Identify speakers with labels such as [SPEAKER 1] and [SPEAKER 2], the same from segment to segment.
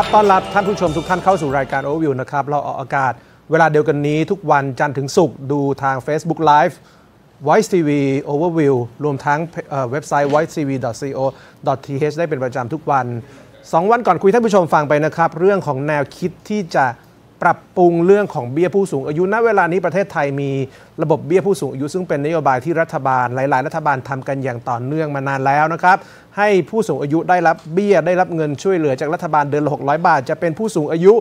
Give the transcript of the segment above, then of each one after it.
[SPEAKER 1] ครับต้อนรับท่านผู้ชม ทุกท่านเข้าสู่รายการโอเวอร์วิวนะครับ เราออกอากาศเวลาเดียวกันนี้ ทุกวันจันทร์ถึงศุกร์ดูทาง Facebook Live Voice TV Overview รวมทั้งเว็บไซต์ voicetv.co.th ได้เป็นประจำทุกวัน 2 วันก่อนคุยท่านผู้ชมฟังไปนะครับ เรื่องของแนวคิดที่จะปรับปรุงเรื่องของเบี้ยผู้สูงอายุ ณเวลานี้ประเทศไทยมีระบบเบี้ยผู้สูงอายุซึ่งเป็นนโยบายที่รัฐบาลหลายๆรัฐบาลทำกันอย่างต่อเนื่องมานานแล้วนะครับให้ผู้สูงอายุได้รับเบี้ยได้รับเงินช่วยเหลือจากรัฐบาลเดือนละ600 บาทจะเป็นผู้สูงอายุ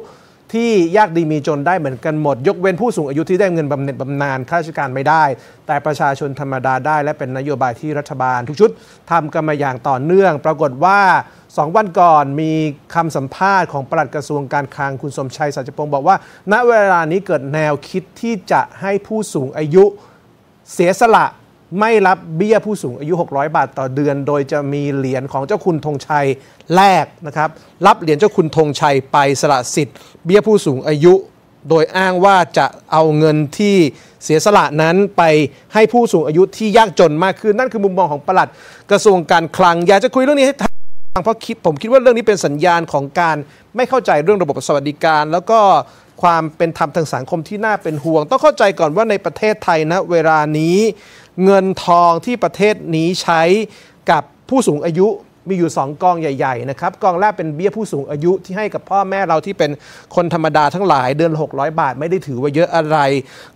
[SPEAKER 1] ที่ยากดีมีจนได้เหมือนกันหมด ยกเว้นผู้สูงอายุที่ได้เงินบำเหน็จบำนาญข้าราชการไม่ได้ แต่ประชาชนธรรมดาได้ และเป็นนโยบายที่รัฐบาลทุกชุดทำกันมาอย่างต่อเนื่อง ปรากฏว่า 2 วันก่อนมีคำสัมภาษณ์ของปลัดกระทรวงการคลังคุณสมชัยสัจพงศ์บอกว่า ณเวลานี้เกิดแนวคิดที่จะให้ผู้สูงอายุเสียสละไม่รับเบี้ยผู้สูงอายุ 600 บาทต่อเดือน โดยจะมีเหรียญของเจ้าคุณธงชัยแลกนะครับ รับเหรียญเจ้าคุณธงชัยไปสละสิทธิ์เบี้ยผู้สูงอายุ โดยอ้างว่าจะเอาเงินที่เสียสละนั้นไปให้ผู้สูงอายุที่ยากจนมากขึ้นนั่นคือมุมมองของปลัด กระทรวงการคลัง อยากจะคุยเรื่องนี้ให้เพราะคิดผมคิดว่าเรื่องนี้เป็นสัญญาณของการไม่เข้าใจเรื่องระบบสวัสดิการ แล้วก็ความเป็นธรรมทางสังคมที่น่าเป็นห่วง ต้องเข้าใจก่อนว่าในประเทศไทยนะเวลานี้ เงินทองที่ประเทศนี้ใช้กับผู้สูงอายุมีอยู่ 2กองใหญ่ๆ นะครับกองแรกเป็นเบี้ยผู้สูงอายุที่ให้กับพ่อแม่เราที่เป็นคนธรรมดาทั้งหลายเดือน600 บาทไม่ได้ถือว่าเยอะอะไร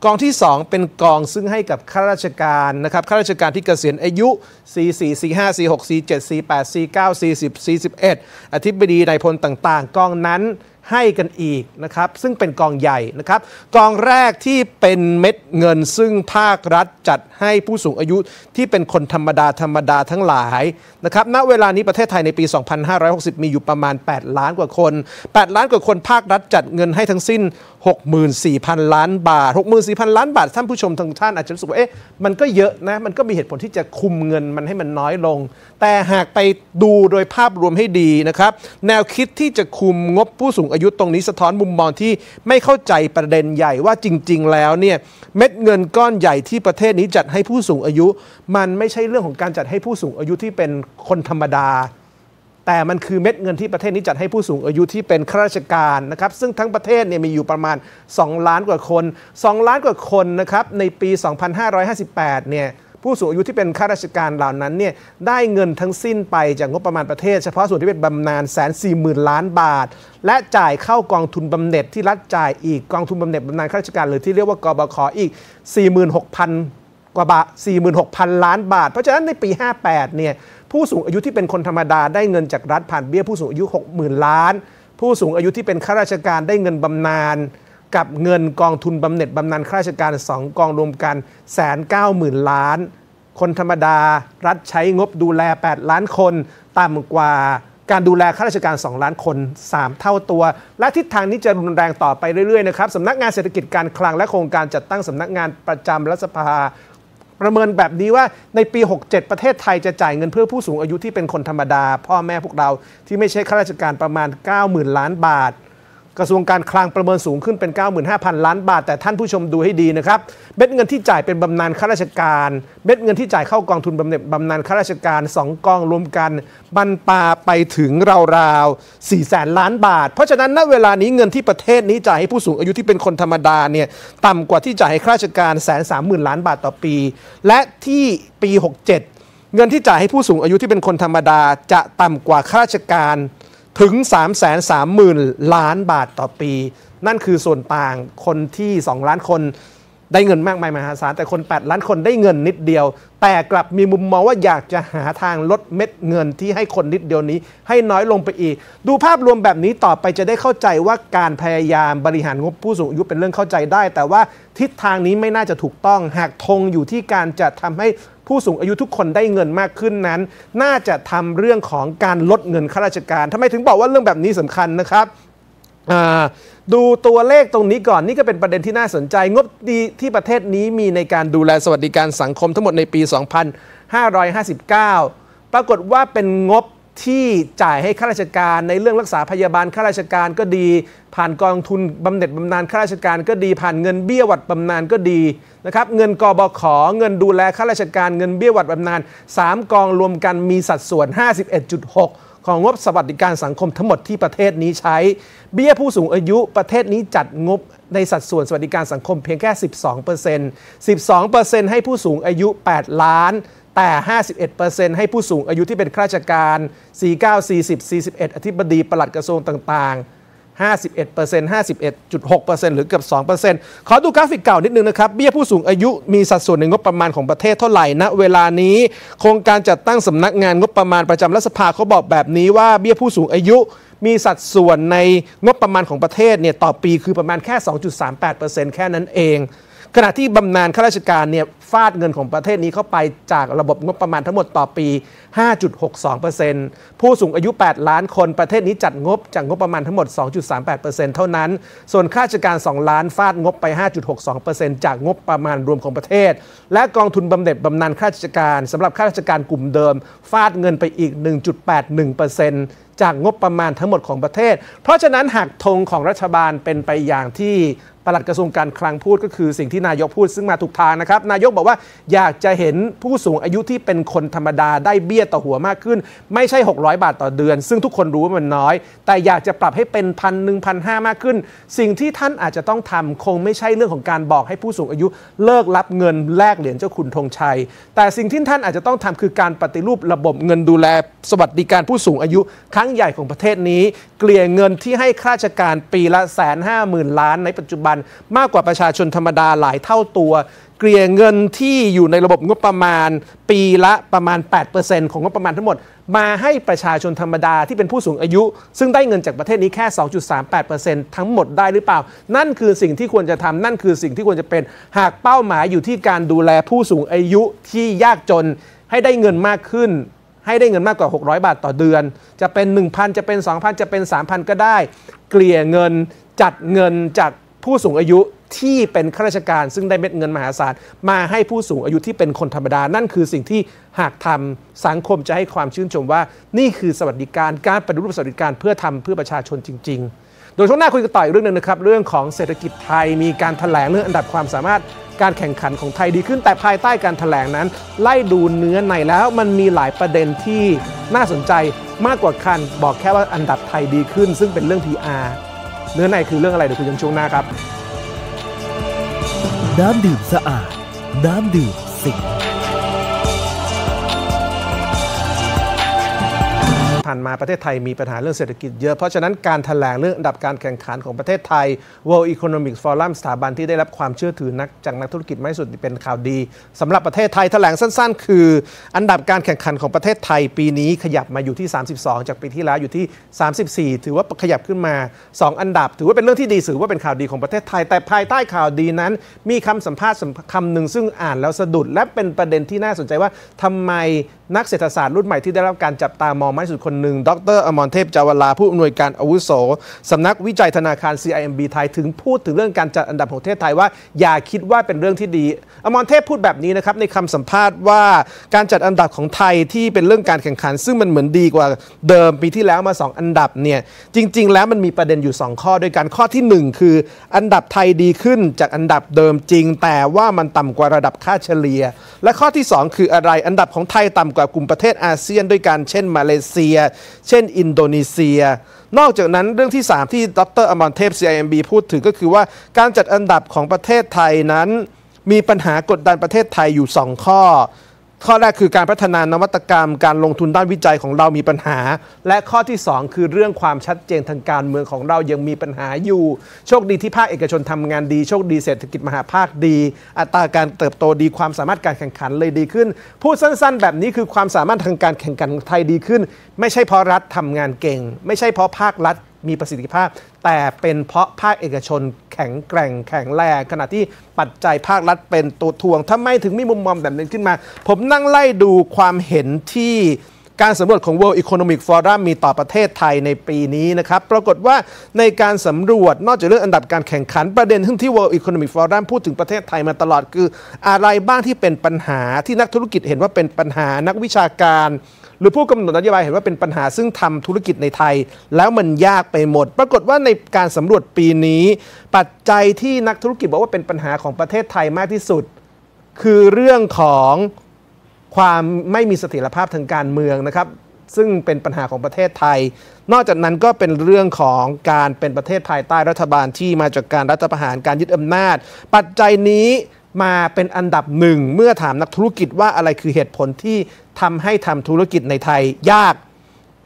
[SPEAKER 1] กองที่ 2 เป็นกองซึ่งให้กับข้าราชการนะครับ ข้าราชการที่เกษียณอายุ44 45 46 47 48 49 40 41อธิบดีนายพลต่างๆกองนั้นให้กันอีกนะครับซึ่งเป็นกองใหญ่นะครับกองแรกที่เป็นเม็ดเงินซึ่งภาครัฐจัดให้ผู้สูงอายุที่เป็นคนธรรมดาธรรมดาทั้งหลายนะครับณเวลานี้ประเทศไทยในปี 2560 มีอยู่ประมาณ 8 ล้านกว่าคน 8 ล้านกว่าคนภาครัฐจัดเงินให้ทั้งสิ้น64,000ล้านบาท 64,000ล้านบาทท่านผู้ชมทางท่านอาจจะรู้สึกว่าเอ๊ะมันก็เยอะนะมันก็มีเหตุผลที่จะคุมเงินมันให้มันน้อยลง แต่หากไปดูโดยภาพรวมให้ดีนะครับแนวคิดที่จะคุมงบผู้สูงอายุตรงนี้สะท้อนมุมมองที่ไม่เข้าใจประเด็นใหญ่ว่าจริงๆแล้วเนี่ยเม็ดเงินก้อนใหญ่ที่ประเทศนี้จัดให้ผู้สูงอายุ มันไม่ใช่เรื่องของการจัดให้ผู้สูงอายุที่เป็นคนธรรมดาแต่มันคือเม็ดเงินที่ประเทศนี้จัดให้ผู้สูงอายุที่เป็นข้าราชการนะครับซึ่งทั้งประเทศเนี่ยมีอยู่ประมาณ 2 ล้านกว่าคน 2 ล้านกว่าคนนะครับในปี 2558เนี่ยผู้สูงอายุที่เป็นข้าราชการเหล่านั้นเนี่ยได้เงินทั้งสิ้นไปจากงบประมาณประเทศ เฉพาะส่วนที่เป็นบำนาญแสนสี่หมื่นล้านบาท และจ่ายเข้ากองทุนบำเหน็จที่รัฐจ่ายอีกกองทุนบำเหน็จบำนาญข้าราชการ หรือที่เรียกว่ากบขอีก46,000กว่าบาท46,000 ล้านบาท เพราะฉะนั้นในปี 58เนี่ยผู้สูงอายุที่เป็นคนธรรมดาได้เงินจากรัฐผ่านเบี้ยผู้สูงอายุ 60,000 ล้าน ผู้สูงอายุที่เป็นข้าราชการได้เงินบำนาญกับเงินกองทุนบำเหน็จบำนาญข้าราชการ2กองรวมกันแสนเก้าหมื่นล้าน คนธรรมดารัฐใช้งบดูแล 8 ล้านคน ต่ำกว่าการดูแลข้าราชการ2ล้านคน 3 เท่าตัว และทิศทางนี้จะรุนแรงต่อไปเรื่อยๆนะครับสำนักงานเศรษฐกิจการคลังและโครงการจัดตั้งสำนักงานประจำรัฐสภาประเมินแบบนี้ว่าในปี 67 ประเทศไทยจะจ่ายเงินเพื่อผู้สูงอายุที่เป็นคนธรรมดา พ่อแม่พวกเราที่ไม่ใช่ข้าราชการประมาณ 90,000 ล้านบาทกระทรวงการคลังประเมินสูงขึ้นเป็น 95,000 ล้านบาท แต่ท่านผู้ชมดูให้ดีนะครับ เบ็ดเงินที่จ่ายเป็นบำนาญข้าราชการ เบ็ดเงินที่จ่ายเข้ากองทุนบำเหน็จบำนาญข้าราชการ 2กองรวมกันบรรปาไปถึงราวๆ4แสนล้านบาท เพราะฉะนั้นณเวลานี้เงินที่ประเทศนี้จ่ายให้ผู้สูงอายุที่เป็นคนธรรมดาเนี่ยต่ำกว่าที่จ่ายให้ข้าราชการแสนสามหมื่นล้านบาทต่อปี และที่ปี 67 เงินที่จ่ายให้ผู้สูงอายุที่เป็นคนธรรมดาจะต่ำกว่าข้าราชการถึง3 3 0 0 0 0 ล้านบาทต่อปี นั่นคือส่วนต่างคนที่ 2 ล้านคน ได้เงินมากมายมหาศาลแต่คน 8 ล้านคนได้เงินนิดเดียว แต่กลับมีมุมมองว่าอยากจะหาทางลดเม็ดเงินที่ให้คนนิดเดียวนี้ ให้น้อยลงไปอีก ดูภาพรวมแบบนี้ต่อไปจะได้เข้าใจว่าการพยายามบริหารงบผู้สูงอายุเป็นเรื่องเข้าใจได้ แต่ว่าทิศทางนี้ไม่น่าจะถูกต้องหากทงอยู่ที่การจะทำให้ผู้สูงอายุทุกคนได้เงินมากขึ้นนั้น น่าจะทำเรื่องของการลดเงินข้าราชการทำไมถึงบอกว่าเรื่องแบบนี้สำคัญนะครับ ดูตัวเลขตรงนี้ก่อนนี่ก็เป็นประเด็นที่น่าสนใจ งบดีที่ประเทศนี้มีในการดูแลสวัสดิการสังคมทั้งหมดในปี 2559 ปรากฏว่าเป็นงบที่จ่ายให้ข้าราชการในเรื่องรักษาพยาบาลข้าราชการก็ดี ผ่านกองทุนบำเหน็จบำนาญข้าราชการก็ดี ผ่านเงินเบี้ยวัดบำนาญก็ดีนะครับเงินกบข เงินดูแลข้าราชการเงินเบี้ยวัดบำนาญ3กองรวมกันมีสัดส่วน 51.6 ของงบสวัสดิการสังคมทั้งหมดที่ประเทศนี้ใช้ เบี้ยผู้สูงอายุประเทศนี้จัดงบในสัดส่วนสวัสดิการสังคมเพียงแค่12% 12%ให้ผู้สูงอายุ 8 ล้านแต่ 51%ให้ผู้สูงอายุที่เป็นข้าราชการ 49 40 41 อธิบดี ปลัดกระทรวงต่างๆ 51% 51.6%หรือเกือบ 2%ขอดูกราฟิกเก่านิดนึงนะครับ เบี้ยผู้สูงอายุมีสัดส่วนในงบประมาณของประเทศเท่าไหร่ณเวลานี้ โครงการจัดตั้งสำนักงานงบประมาณประจำรัฐสภาเขาบอกแบบนี้ว่า เบี้ยผู้สูงอายุมีสัดส่วนในงบประมาณของประเทศเนี่ยต่อปีคือประมาณแค่ 2.38%แค่นั้นเองขณะที่บำนาญข้าราชการเนี่ยฟาดเงินของประเทศนี้เข้าไปจากระบบงบประมาณทั้งหมดต่อปี 5.62%ผู้สูงอายุ 8 ล้านคนประเทศนี้จัดงบจากงบประมาณทั้งหมด2.38%เท่านั้น ส่วนข้าราชการ 2 ล้านฟาดงบไป5.62%จากงบประมาณรวมของประเทศ และกองทุนบำเหน็จบำนาญข้าราชการสำหรับข้าราชการกลุ่มเดิมฟาดเงินไปอีก 1.81%จากงบประมาณทั้งหมดของประเทศ เพราะฉะนั้นหากธงของรัฐบาลเป็นไปอย่างที่ ปลัดกระทรวงการคลังพูดก็คือสิ่งที่นายกพูดซึ่งมาถูกทางนะครับ นายกบอกว่าอยากจะเห็นผู้สูงอายุที่เป็นคนธรรมดาได้เบี้ยต่อหัวมากขึ้น ไม่ใช่ 600 บาทต่อเดือน ซึ่งทุกคนรู้ว่ามันน้อย แต่อยากจะปรับให้เป็นพันหนึ่งพันห้ามากขึ้น สิ่งที่ท่านอาจจะต้องทำคงไม่ใช่เรื่องของการบอกให้ผู้สูงอายุเลิกรับเงินแลกเหรียญเจ้าคุณธงชัย แต่สิ่งที่ท่านอาจจะต้องทำคือการปฏิรูประบบเงินดูแลสวัสดิการผู้สูงอายุครั้งงใหญ่ของประเทศนี้ เกลี่ยเงินที่ให้ข้าราชการปีละแสนห้าหมื่นล้านในปัจจุบัน มากกว่าประชาชนธรรมดาหลายเท่าตัว เกลี่ยเงินที่อยู่ในระบบงบประมาณ ปีละประมาณ 8%ของงบประมาณทั้งหมด มาให้ประชาชนธรรมดาที่เป็นผู้สูงอายุ ซึ่งได้เงินจากประเทศนี้แค่2.38%ทั้งหมดได้หรือเปล่า นั่นคือสิ่งที่ควรจะทำนั่นคือสิ่งที่ควรจะเป็นหากเป้าหมายอยู่ที่การดูแลผู้สูงอายุที่ยากจนให้ได้เงินมากขึ้นให้ได้เงินมากกว่า 600 บาทต่อเดือน จะเป็น 1,000จะเป็น2,000จะเป็น 3,000 ก็ได้ เกลี่ยเงินจัดเงินจากผู้สูงอายุที่เป็นข้าราชการซึ่งได้เม็ดเงินมหาศาลมาให้ผู้สูงอายุที่เป็นคนธรรมดานั่นคือสิ่งที่หากทำสังคมจะให้ความชื่นชมว่า นี่คือสวัสดิการการปฏิรูปสวัสดิการเพื่อทำเพื่อประชาชนจริงๆโดยช่วงหน้าคุยกันต่อยเรื่องหนึ่งนะครับ เรื่องของเศรษฐกิจไทยมีการถแถลงเรื่องอันดับความสามารถการแข่งขันของไทยดีขึ้น แต่ภายใต้การถแถลงนั้นไล่ดูเนื้อในแล้ว มันมีหลายประเด็นที่น่าสนใจมากกว่าคันบอกแค่ว่าอันดับไทยดีขึ้น ซึ่งเป็นเรื่อง PR เนื้อในคือเรื่องอะไรเดี๋ยวคุยกันช่วงหน้าครับน้ำดื่มสะอาดน้ำดื่มสิงผ่านมาประเทศไทยมีปัญหาเรื่องเศรษฐกิจเยอะเพราะฉะนั้นการถแถลงเรื่องอันดับการแข่งขันของประเทศไทย World Economic Forum สถาบันที่ได้รับความเชื่อถือนักจากนักธุรกิจไม่สุดเป็นข่าวดี สำหรับประเทศไทยถแถลงสั้น ๆ คือ อันดับการแข่งขันของประเทศไทยปีนี้ขยับมาอยู่ที่ 32 จากปีที่แล้วอยู่ที่ 34 ถือว่าขยับขึ้นมา 2 อันดับ ถือว่าเป็นเรื่องที่ดีสือว่าเป็นข่าวดีของประเทศไทยแต่ภายใต้ข่าวดีนั้น มีคำสัมภาษณ์คำหนึ่งซึ่งอ่านแล้วสะดุดและเป็นประเด็นที่น่าสนใจว่าทำไมนักเศรษฐศาสตร์รุ่นใหม่ที่ได้รับการจับตามองมากที่สุดคนหนึ่งดรอมรเทพจาวลาผู้อำนวยการอาวุโสสำนักวิจัยธนาคาร CIMB ไทยถึงพูดถึงเรื่องการจัดอันดับของประเทศไทยว่าอย่าคิดว่าเป็นเรื่องที่ดี อมรเทพพูดแบบนี้นะครับในคำสัมภาษณ์ว่าการจัดอันดับของไทยที่เป็นเรื่องการแข่งขัน ซึ่งมันเหมือนดีกว่าเดิมปีที่แล้วมา 2 อันดับเนี่ยจริงๆ แล้วมันมีประเด็นอยู่ 2 ข้อด้วยกันข้อที่ 1 คืออันดับไทยดีขึ้นจากอันดับเดิมจริง แต่ว่ามันต่ำกว่าระดับค่าเฉลี่ย และข้อที่ 2 คืออะไรอันดับของไทยต่ำกว่ากลุ่มประเทศอาเซียน ด้วยกันเช่นมาเลเซียเช่นอินโดนีเซีย นอกจากนั้นเรื่องที่ 3 ที่ดรอมรเทพ CIMB พูดถึงก็คือว่าการจัดอันดับของประเทศไทยนั้น มีปัญหากดดันประเทศไทยอยู่ 2 ข้อข้อแรกคือการพัฒนานวัตกรรมการลงทุนด้านวิจัยของเรามีปัญหา และข้อที่ 2 คือเรื่องความชัดเจนทางการเมืองของเรายังมีปัญหาอยู่ โชคดีที่ภาคเอกชนทำงานดี โชคดีเศรษฐกิจมหาภาคดี อัตราการเติบโตดีความสามารถการแข่งขันเลยดีขึ้นพูดสั้นๆ แบบนี้คือความสามารถทางการแข่งขันของไทยดีขึ้น ไม่ใช่เพราะรัฐทำงานเก่ง ไม่ใช่เพราะภาครัฐมีประสิทธิภาพ แต่เป็นเพราะภาคเอกชนแข็งแกร่งแข็งแรงขณะที่ปัจจัยภาครัฐเป็นตัวทวงถ้าไม่ถึงมีมุมมองแบบนี้ขึ้นมา ผมนั่งไล่ดูความเห็นที่การสำรวจของ World Economic Forum มีต่อประเทศไทยในปีนี้นะครับปรากฏว่าในการสำรวจ นอกจากเรื่องอันดับการแข่งขันประเด็นที่ World Economic Forum พูดถึงประเทศไทยมาตลอดคือ อะไรบ้างที่เป็นปัญหาที่นักธุรกิจเห็นว่าเป็นปัญหานักวิชาการหรือผู้กำหนดนโยบายเห็นว่าเป็นปัญหาซึ่งทำธุรกิจในไทย แล้วมันยากไปหมด ปรากฏว่าในการสำรวจปีนี้ ปัจจัยที่นักธุรกิจบอกว่าเป็นปัญหาของประเทศไทยมากที่สุด คือเรื่องของความไม่มีเสถียรภาพทางการเมืองนะครับ ซึ่งเป็นปัญหาของประเทศไทย นอกจากนั้นก็เป็นเรื่องของการเป็นประเทศภายใต้รัฐบาลที่มาจากการรัฐประหารการยึดอำนาจ ปัจจัยนี้มาเป็นอันดับหนึ่งเมื่อถามนักธุรกิจว่าอะไรคือเหตุผลที่ทำให้ทำธุรกิจในไทยยาก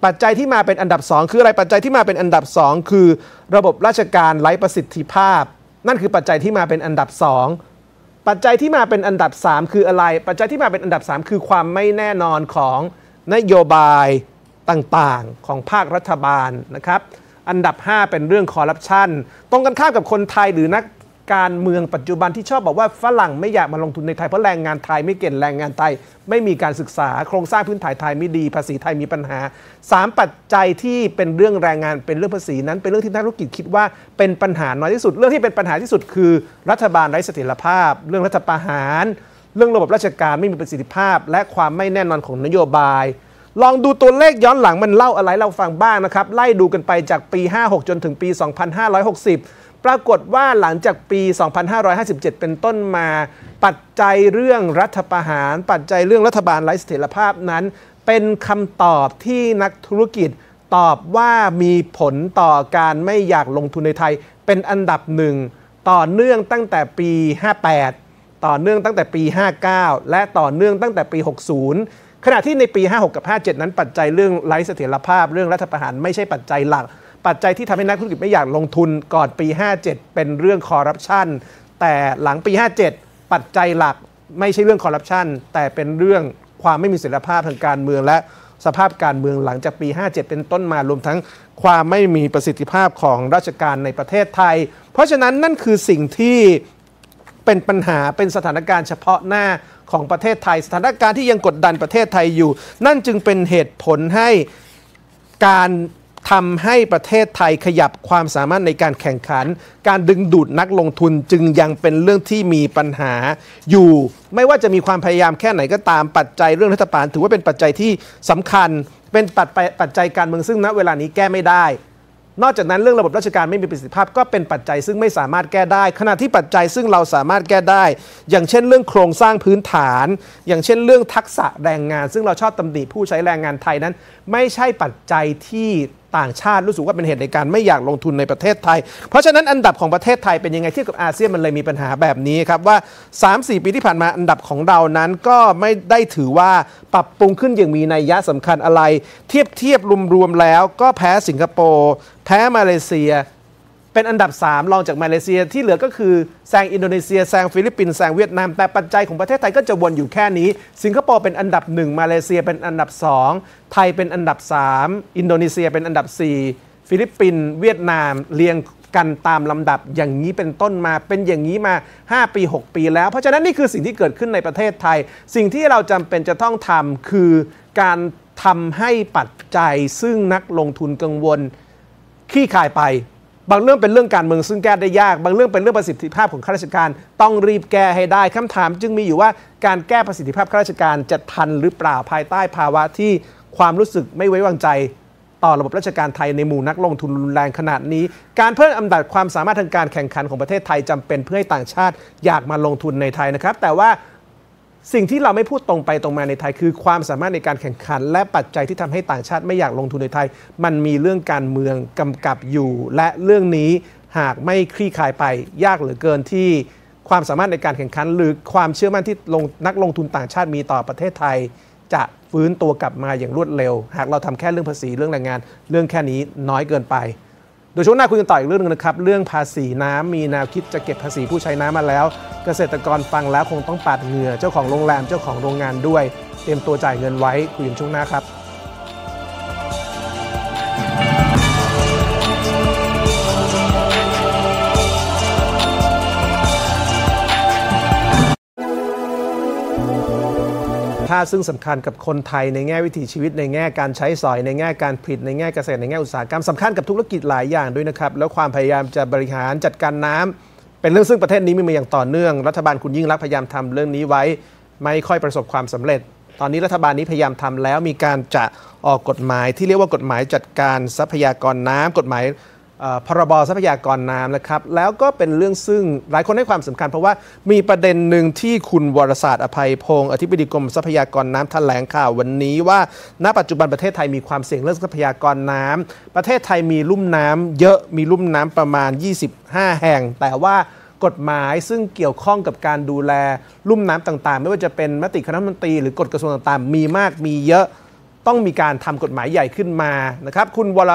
[SPEAKER 1] ปัจจัยที่มาเป็นอันดับ 2 คืออะไรปัจจัยที่มาเป็นอันดับ 2 คือระบบราชการไร้ประสิทธิภาพ นั่นคือปัจจัยที่มาเป็นอันดับ 2 ปัจจัยที่มาเป็นอันดับ 3 คืออะไร ปัจจัยที่มาเป็นอันดับ 3 คือความไม่แน่นอนของนโยบายต่างๆ ของภาครัฐบาลนะครับอันดับ 5 เป็นเรื่องคอร์รัปชันตรงกันข้ามกับคนไทยหรือนักการเมืองปัจจุบันที่ชอบบอกว่าฝรั่งไม่อยากมาลงทุนในไทย เพราะแรงงานไทยไม่เก่งแรงงานไทย ไม่มีการศึกษา โครงสร้างพื้นฐานไทยไม่ดีภาษีไทยมีปัญหา 3 ปัจจัยที่เป็นเรื่องแรงงานเป็นเรื่องภาษีนั้น เป็นเรื่องที่นักธุรกิจคิดว่าเป็นปัญหาน้อยที่สุด เรื่องที่เป็นปัญหาที่สุด คือรัฐบาลไร้เสถียรภาพ เรื่องรัฐประหาร เรื่องระบบราชการไม่มีประสิทธิภาพ และความไม่แน่นอนของนโยบาย ลองดูตัวเลขย้อนหลังมันเล่าอะไรเราฟังบ้างนะครับไล่ดูกันไปจากปี 56 จนถึงปี 2560ปรากฏว่าหลังจากปี 2557 เป็นต้นมา ปัจจัยเรื่องรัฐประหาร ปัจจัยเรื่องรัฐบาลไร้เสถียรภาพนั้น เป็นคำตอบที่นักธุรกิจตอบว่ามีผลต่อการไม่อยากลงทุนในไทยเป็นอันดับหนึ่งต่อเนื่องตั้งแต่ปี 58 ต่อเนื่องตั้งแต่ปี 59 และต่อเนื่องตั้งแต่ปี 60 ขณะที่ในปี 56 กับ 57 นั้นปัจจัยเรื่องไร้เสถียรภาพ เรื่องรัฐประหารไม่ใช่ปัจจัยหลักปัจจัยที่ทำให้นักธุรกิจไม่อยากลงทุนก่อนปี 57เป็นเรื่องคอร์รัปชันแต่หลังปี 57 ปัจจัยหลักไม่ใช่เรื่องคอร์รัปชันแต่เป็นเรื่องความไม่มีเสรีภาพทางการเมืองและสภาพการเมืองหลังจากปี 57 เป็นต้นมารวมทั้งความไม่มีประสิทธิภาพของราชการในประเทศไทย เพราะฉะนั้นนั่นคือสิ่งที่เป็นปัญหาเป็นสถานการณ์เฉพาะหน้าของประเทศไทย สถานการณ์ที่ยังกดดันประเทศไทยอยู่ นั่นจึงเป็นเหตุผลให้การทำให้ประเทศไทยขยับความสามารถในการแข่งขัน การดึงดูดนักลงทุนจึงยังเป็นเรื่องที่มีปัญหาอยู่ ไม่ว่าจะมีความพยายามแค่ไหนก็ตามปัจจัยเรื่องรัฐบาล ถือว่าเป็นปัจจัยที่สำคัญ เป็นปัจปัจจัยการเมืองซึ่งณ เวลานี้แก้ไม่ได้ นอกจากนั้นเรื่องระบบราชการไม่มีประสิทธิภาพก็เป็นปัจจัยซึ่งไม่สามารถแก้ได้ ขณะที่ปัจจัยซึ่งเราสามารถแก้ได้ อย่างเช่น เรื่องโครงสร้างพื้นฐาน อย่างเช่น เรื่องทักษะแรงงาน ซึ่งเราชอบตำหนิผู้ใช้แรงงานไทยนั้น ไม่ใช่ปัจจัยที่ต่างชาติรู้สึกว่าเป็นเหตุในการไม่อยากลงทุนในประเทศไทย เพราะฉะนั้นอันดับของประเทศไทยเป็นยังไง เทียบกับอาเซียนมันเลยมีปัญหาแบบนี้ครับ ว่า 3-4 ปีที่ผ่านมาอันดับของเรานั้นก็ไม่ได้ถือว่าปรับปรุงขึ้นอย่างมีนัยยะสำคัญอะไร เทียบเทียบรวมๆ แล้วก็แพ้สิงคโปร์แพ้มาเลเซียเป็นอันดับ3รองจากมาเลเซียที่เหลือก็คือแซงอินโดนีเซีย แซงฟิลิปปินส์แซงเวียดนามแต่ปัจจัยของประเทศไทยก็จะวนอยู่แค่นี้ สิงคโปร์เป็นอันดับ1มาเลเซียเป็นอันดับ 2 ไทยเป็นอันดับ 3 อินโดนีเซียเป็นอันดับ 4 ฟิลิปปินส์เวียดนามเรียงกันตามลำดับอย่างนี้เป็นต้นมาเป็นอย่างนี้มา 5 ปี 6 ปี แล้วเพราะฉะนั้นนี่คือสิ่งที่เกิดขึ้นในประเทศไทย สิ่งที่เราจำเป็นจะต้องทำคือการทำให้ปัจจัยซึ่งนักลงทุนกังวลขี้คายไปบางเรื่องเป็นเรื่องการเมืองซึ่งแก้ได้ยากบางเรื่องเป็นเรื่องประสิทธิภาพของข้าราชการต้องรีบแก้ให้ได้คำถาม จึงมีอยู่ว่าการแก้ประสิทธิภาพข้าราชการจะทันหรือเปล่าภายใต้ภาวะที่ความรู้สึกไม่ไว้วางใจต่อระบบราชการไทยในหมู่นักลงทุนรุนแรงขนาดนี้ การเพิ่มอำนาจความสามารถทางการแข่งขันของประเทศไทยจำเป็นเพื่อให้ต่างชาติอยากมาลงทุนในไทยนะครับ แต่ว่าสิ่งที่เราไม่พูดตรงไปตรงมาในไทยคือความสามารถในการแข่งขันและปัจจัยที่ทำให้ต่างชาติไม่อยากลงทุนในไทย มันมีเรื่องการเมืองกำกับอยู่และเรื่องนี้หากไม่คลี่คลายไปยากเหลือเกินที่ความสามารถในการแข่งขันหรือความเชื่อมั่นที่ลงนักลงทุนต่างชาติมีต่อประเทศไทยจะฟื้นตัวกลับมาอย่างรวดเร็วหากเราทำแค่เรื่องภาษีเรื่องแรงงานเรื่องแค่นี้น้อยเกินไปโดยช่วงหน้าคุยกันต่ออีกเรื่องนึงนะครับ เรื่องภาษีน้ำมีแนวคิดจะเก็บภาษีผู้ใช้น้ำมาแล้ว เกษตรกรฟังแล้วคงต้องปาดเหงื่อเจ้าของโรงแรม เจ้าของโรงงานด้วย เตรียมตัวจ่ายเงินไว้ คุยกันช่วงหน้าครับซึ่งสำคัญกับคนไทยในแง่วิถีชีวิตในแง่การใช้สอยในแง่การผลิตในแง่เกษตรในแง่อุตสาหกรรมสำคัญกับธุรกิจหลายอย่างด้วยนะครับแล้วความพยายามจะบริหารจัดการน้ำ เป็นเรื่องซึ่งประเทศนี้มีมาอย่างต่อเนื่องรัฐบาลคุณยิ่งรักพยายามทำเรื่องนี้ไว้ ไม่ค่อยประสบความสำเร็จ ตอนนี้รัฐบาลนี้พยายามทำแล้วมีการจะออกกฎหมายที่เรียกว่ากฎหมายจัดการทรัพยากรน้ำกฎหมายพรบทรัพยากรน้ำนะครับ แล้วก็เป็นเรื่องซึ่งหลายคนให้ความสำคัญเพราะว่ามีประเด็นหนึ่งที่คุณวรศาสตร์อภัยพงศ์อธิบดีกรมทรัพยากรน้ำแถลงข่าววันนี้ว่าณปัจจุบันประเทศไทยมีความเสี่ยงเรื่องทรัพยากรน้ำ ประเทศไทยมีลุ่มน้ำ เยอะมีลุ่มน้ำประมาณ 25 แห่ง แต่ว่ากฎหมายซึ่งเกี่ยวข้องกับการดูแลลุ่มน้ำต่างๆ ไม่ว่าจะเป็นมติคณะมนตรีหรือกฎกระทรวงต่างๆมีมากมีเยอะต้องมีการทำกฎหมายใหญ่ขึ้นมานะครับคุณวร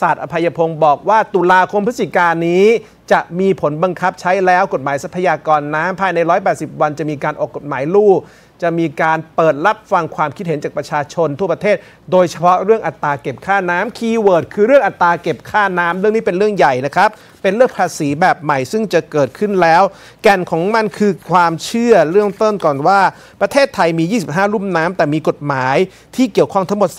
[SPEAKER 1] ศาสตร์อภัยพงศ์บอกว่าตุลาคมพฤศจิกายนนี้ จะมีผลบังคับใช้แล้วกฎหมายทรัพยากรน้ำภายใน 180 วันจะมีการออกกฎหมายลู่จะมีการเปิดรับฟังความคิดเห็นจากประชาชนทั่วประเทศโดยเฉพาะเรื่องอัตราเก็บค่าน้ำคีย์เวิร์ดคือเรื่องอัตราเก็บค่าน้ำเรื่องนี้เป็นเรื่องใหญ่นะครับ เป็นเรื่องภาษีแบบใหม่ซึ่งจะเกิดขึ้นแล้ว แก่นของมันคือความเชื่อเรื่องต้นก่อนว่า ประเทศไทยมี 25 ลุ่มน้ำ แต่มีกฎหมาย ที่เกี่ยวข้องทั้งหมด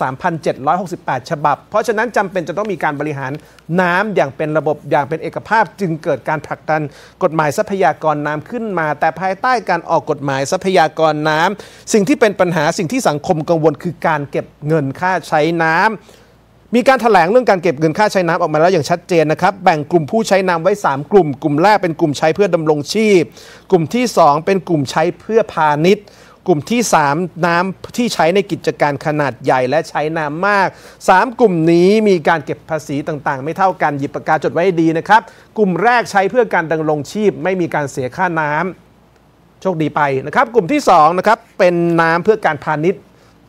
[SPEAKER 1] 3,768 ฉบับ เพราะฉะนั้นจำเป็นจะต้องมีการบริหารน้ำอย่างเป็นระบบอย่างเป็นเอกภาพจึงเกิดการผลักดันกฎหมายทรัพยากรน้ำขึ้นมา แต่ภายใต้การออกกฎหมายทรัพยากรน้ำสิ่งที่เป็นปัญหาสิ่งที่สังคมกังวลคือการเก็บเงินค่าใช้น้ำ มีการถแถลงเรื่องการเก็บเงินค่าใช้น้ำออกมาแล้วอย่างชัดเจนนะครับ แบ่งกลุ่มผู้ใช้น้าไว้ 3 กลุ่ม กลุ่มแรกเป็นกลุ่มใช้เพื่อดำรงชีพ กลุ่มที่ 2 เป็นกลุ่มใช้เพื่อพาณิชย์ กลุ่มที่ 3 น้ำที่ใช้ในกิจการขนาดใหญ่และใช้น้ำมาก 3 กลุ่มนี้มีการเก็บภาษีต่างๆ ไม่เท่ากันหยิบปากกาจดไว้ดีนะครับกลุ่มแรกใช้เพื่อการดังลงชีพ ไม่มีการเสียค่าน้ำโชคดีไปนะครับกลุ่มที่2นะครับเป็นน้ำเพื่อการพาณิชย์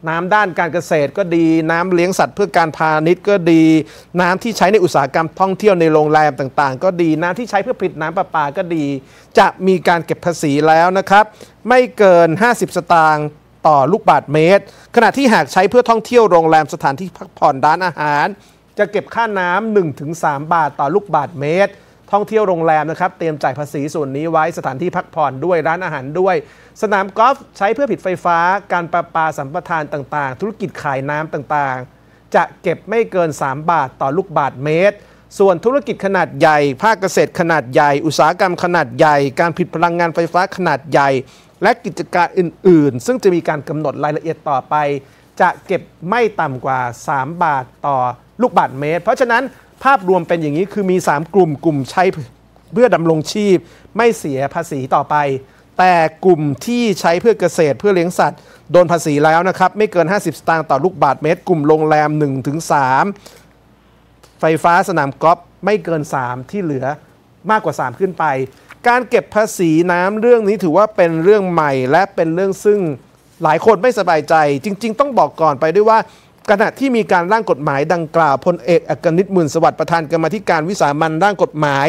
[SPEAKER 1] น้ำด้านการเกษตรก็ดีน้ำเลี้ยงสัตว์เพื่อการพาณิชย์ก็ดีน้ำที่ใช้ในอุตสาหกรรมท่องเที่ยวในโรงแรมต่างๆ ก็ดีน้ำที่ใช้เพื่อผลิตน้ำประปาก็ดี จะมีการเก็บภาษีแล้วนะครับ ไม่เกิน 50 สตางค์ต่อลูกบาทเมตร ขณะที่หากใช้เพื่อท่องเที่ยวโรงแรมสถานที่พักผ่อนร้านอาหาร จะเก็บค่าน้ำ1-3 บาทต่อลูกบาทเมตรท่องเที่ยวโรงแรมนะครับ เตรียมจ่ายภาษีส่วนนี้ไว้สถานที่พักผ่อนด้วยร้านอาหารด้วย สนามกอล์ฟใช้เพื่อผิดไฟฟ้าการประปาสัมปทานต่างๆ ธุรกิจขายน้ำต่างๆ จะเก็บไม่เกิน 3 บาทต่อลูกบาทเมตร ส่วนธุรกิจขนาดใหญ่ภาคเกษตรขนาดใหญ่อุตสาหกรรมขนาดใหญ่ การผลิตพลังงานไฟฟ้าขนาดใหญ่ และกิจการอื่นๆ ซึ่งจะมีการกำหนดรายละเอียดต่อไป จะเก็บไม่ต่ำกว่า 3 บาทต่อลูกบาทเมตร เพราะฉะนั้นภาพรวมเป็นอย่างนี้คือมี 3 กลุ่มกลุ่มใช้เพื่อดำรงชีพไม่เสียภาษีต่อไป แต่กลุ่มที่ใช้เพื่อเกษตรเพื่อเลี้ยงสัตว์ โดนภาษีแล้วนะครับ ไม่เกิน 50 สตางค์ต่อลูกบาทเมตร กลุ่มโรงแรม 1-3 ไฟฟ้าสนามกอล์ฟไม่เกิน 3 ที่เหลือมากกว่า 3 ขึ้นไป การเก็บภาษีน้ำเรื่องนี้ถือว่าเป็นเรื่องใหม่และเป็นเรื่องซึ่งหลายคนไม่สบายใจ จริง ๆ ต้องบอกก่อนไปด้วยว่าขณะที่มีการร่างกฎหมายดังกล่าว พลเอกอักนิตมื่นสวัสดิ์ประธานกรรมธิการวิสามันร่างกฎหมาย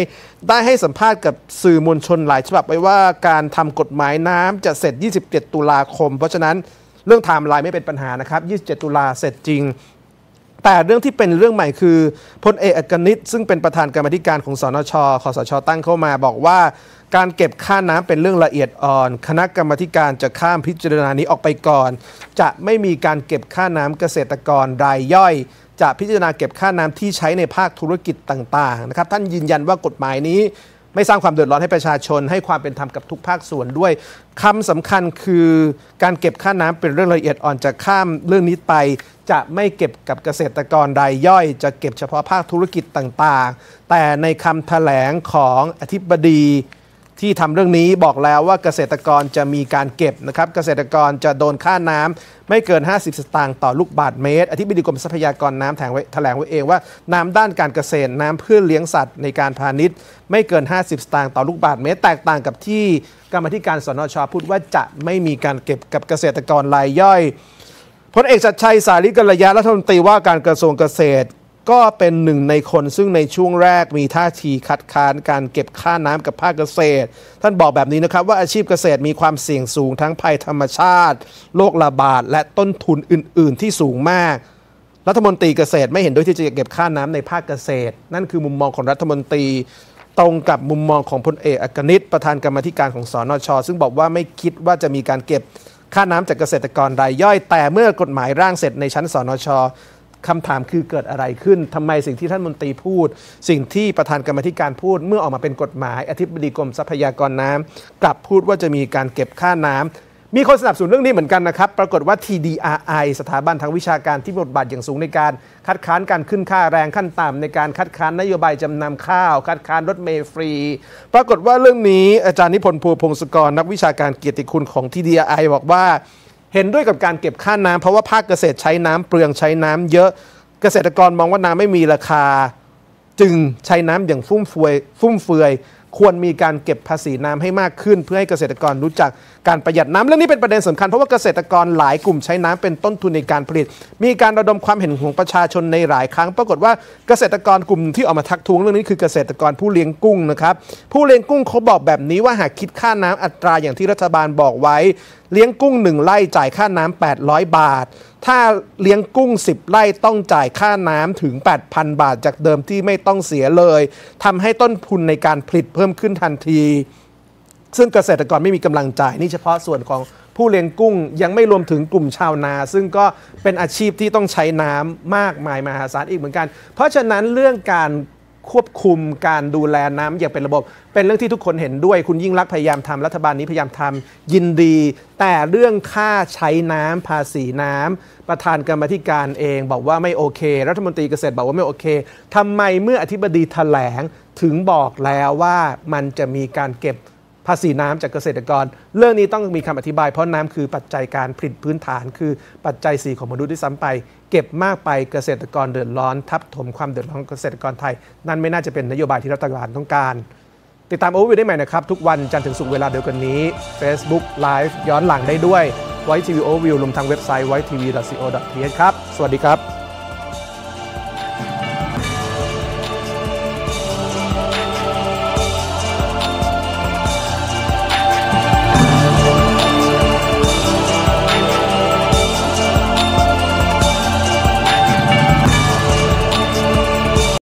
[SPEAKER 1] ได้ให้สัมภาษณ์กับสื่อมวลชนหลายฉบับไว้ว่าการทำกฎหมายน้ำจะเสร็จ 27 ตุลาคม เพราะฉะนั้นเรื่องไทม์ไลน์ไม่เป็นปัญหานะครับ 27 ตุลาเสร็จจริง แต่เรื่องที่เป็นเรื่องใหม่คือพลเอกอักนิตซึ่งเป็นประธานกรรมธิการของสนชคสช ตั้งเข้ามาบอกว่าการเก็บค่าน้ำเป็นเรื่องละเอียดอ่อน คณะกรรมการจะข้ามพิจารณานี้ออกไปก่อน จะไม่มีการเก็บค่าน้ำเกษตรกรรายย่อย จะพิจารณาเก็บค่าน้ำที่ใช้ในภาคธุรกิจต่างๆ นะครับ ท่านยืนยันว่ากฎหมายนี้ ไม่สร้างความเดือดร้อนให้ประชาชน ให้ความเป็นธรรมกับทุกภาคส่วนด้วย คำสำคัญคือ การเก็บค่าน้ำเป็นเรื่องละเอียดอ่อนจะข้ามเรื่องนี้ไป จะไม่เก็บกับเกษตรกรรายย่อย จะเก็บเฉพาะภาคธุรกิจต่างๆ แต่ในคำแถลงของอธิบดีที่ทำเรื่องนี้บอกแล้วว่าเกษตรกรจะมีการเก็บนะครับเกษตรกรจะโดนค่าน้ำ ไม่เกิน 50 สตางค์ต่อลูกบาทเมตร อธิบดีกรมทรัพยากรน้ำแถลงไว้เองว่าน้ำด้านการเกษตรน้ำเพื่อเลี้ยงสัตว์ในการพาณิชย์ ไม่เกิน 50 สตางค์ต่อลูกบาทเมตร แตกต่างกับที่กรรมธิการสนชพูดว่าจะไม่มีการเก็บกับเกษตรกรรายย่อยพลเอกชัดชัยสาริกัลยะรัฐมนตรีว่าการกระทรวงเกษตรก็เป็นหนึ่งในคนซึ่งในช่วงแรกมีท่าทีคัดค้าน การเก็บค่าน้ำกับภาคเกษตร ท่านบอกแบบนี้นะครับว่าอาชีพเกษตรมีความเสี่ยงสูงทั้งภัยธรรมชาติโรคระบาดและต้นทุนอื่นๆ ที่สูงมาก รัฐมนตรีเกษตรไม่เห็นด้วยที่จะเก็บค่าน้ำในภาคเกษตร นั่นคือมุมมองของรัฐมนตรีตรงกับมุมมองของพลเอกอกนิตประธานกรรมธิการของสอนชซึ่งบอกว่าไม่คิดว่าจะมีการเก็บค่าน้ำจากเกษตรกรรายย่อยแต่เมื่อกฎหมายร่างเสร็จในชั้นสนชคำถามคือเกิดอะไรขึ้นทำไมสิ่งที่ท่านมนตรีพูด สิ่งที่ประธานกรรมธิการพูด เมื่อออกมาเป็นกฎหมายอธิบดีกรมทรัพยากรน้ำ กลับพูดว่าจะมีการเก็บค่าน้ำ มีคนสนับสนุนเรื่องนี้เหมือนกันนะครับ ปรากฏว่า TDRI สถาบันทางวิชาการที่บทบาทอย่างสูงในการคัดค้านการขึ้นค่าแรงขั้นต่ำในการคัดค้านนโยบายจำนำข้าวคัดค้านรถเมฟรี ปรากฏว่าเรื่องนี้อาจารย์นิพนธ์ภูพงศกรนักวิชาการเกียรติคุณของ TDRI บอกว่าเห็นด้วยกับการเก็บค่าน้ำเพราะว่าภาคเกษตรใช้น้ำเปลืองใช้น้ำเยอะ เกษตรกรมองว่าน้ำไม่มีราคา จึงใช้น้ำอย่างฟุ่มเฟือยฟุ่มเฟือย ควรมีการเก็บภาษีน้ำให้มากขึ้น เพื่อให้เกษตรกรรู้จักการประหยัดน้ำเรื่องนี้เป็นประเด็นสำคัญเพราะว่าเกษตรกรหลายกลุ่มใช้น้ำเป็นต้นทุนในการผลิต มีการระดมความเห็นของประชาชนในหลายครั้ง ปรากฏว่าเกษตรกรกลุ่มที่ออกมาทักท้วงเรื่องนี้คือเกษตรกรผู้เลี้ยงกุ้งนะครับ ผู้เลี้ยงกุ้งเขาบอกแบบนี้ว่าหากคิดค่าน้ำอัตราอย่างที่รัฐบาลบอกไว้เลี้ยงกุ้ง 1 ไร่ จ่าย ค่าน้ำ800 บาท ถ้าเลี้ยงกุ้ง 10 ไร่ต้องจ่ายค่าน้ำถึง8,000 บาทจากเดิมที่ไม่ต้องเสียเลย ทำให้ต้นทุนในการผลิตเพิ่มขึ้นทันที ซึ่งเกษตรกรไม่มีกำลังจ่าย นี่ เฉพาะส่วนของผู้เลี้ยงกุ้งยังไม่รวมถึงกลุ่มชาวนา ซึ่งก็เป็นอาชีพที่ต้องใช้น้ำมากมายมหาศาลอีกเหมือนกัน เพราะฉะนั้นเรื่องการควบคุมการดูแลน้ำ อย่างเป็นระบบ เป็นเรื่องที่ทุกคนเห็นด้วยคุณยิ่งรักพยายามทำรัฐบาลนี้ พยายามทำยินดี แต่เรื่องค่าใช้น้ำภาษีน้ำ ประธานกรรมธิการเองบอกว่าไม่โอเค รัฐมนตรีเกษตรบอกว่าไม่โอเค ทำไมเมื่ออธิบดีถแถลงถึงบอกแล้วว่ามันจะมีการเก็บภาษีน้ำจากเกษตรกร เรื่องนี้ต้องมีคำอธิบายเพราะน้ำคือปัจจัยการผลิตพื้นฐาน คือปัจจัยสีของมนุษย์ด้วยซ้ำไป เก็บมากไปเกษตรกรเดือดร้อนทับถมความเดือดร้อนเกษตรกรไทย นั่นไม่น่าจะเป็นนโยบายที่รัฐบาลต้องการ ติดตามโอเวอร์ิวได้ใหม่นะครับ ทุกวันจันทร์ถึงศุกร์เวลาเดียวกันนี้ Facebook Live ย้อนหลังได้ด้วยไวทีวีโอวิวลงทางเว็บไซต์ไวทีวีดดออทซีโทเ th ครับสวัสดีครับ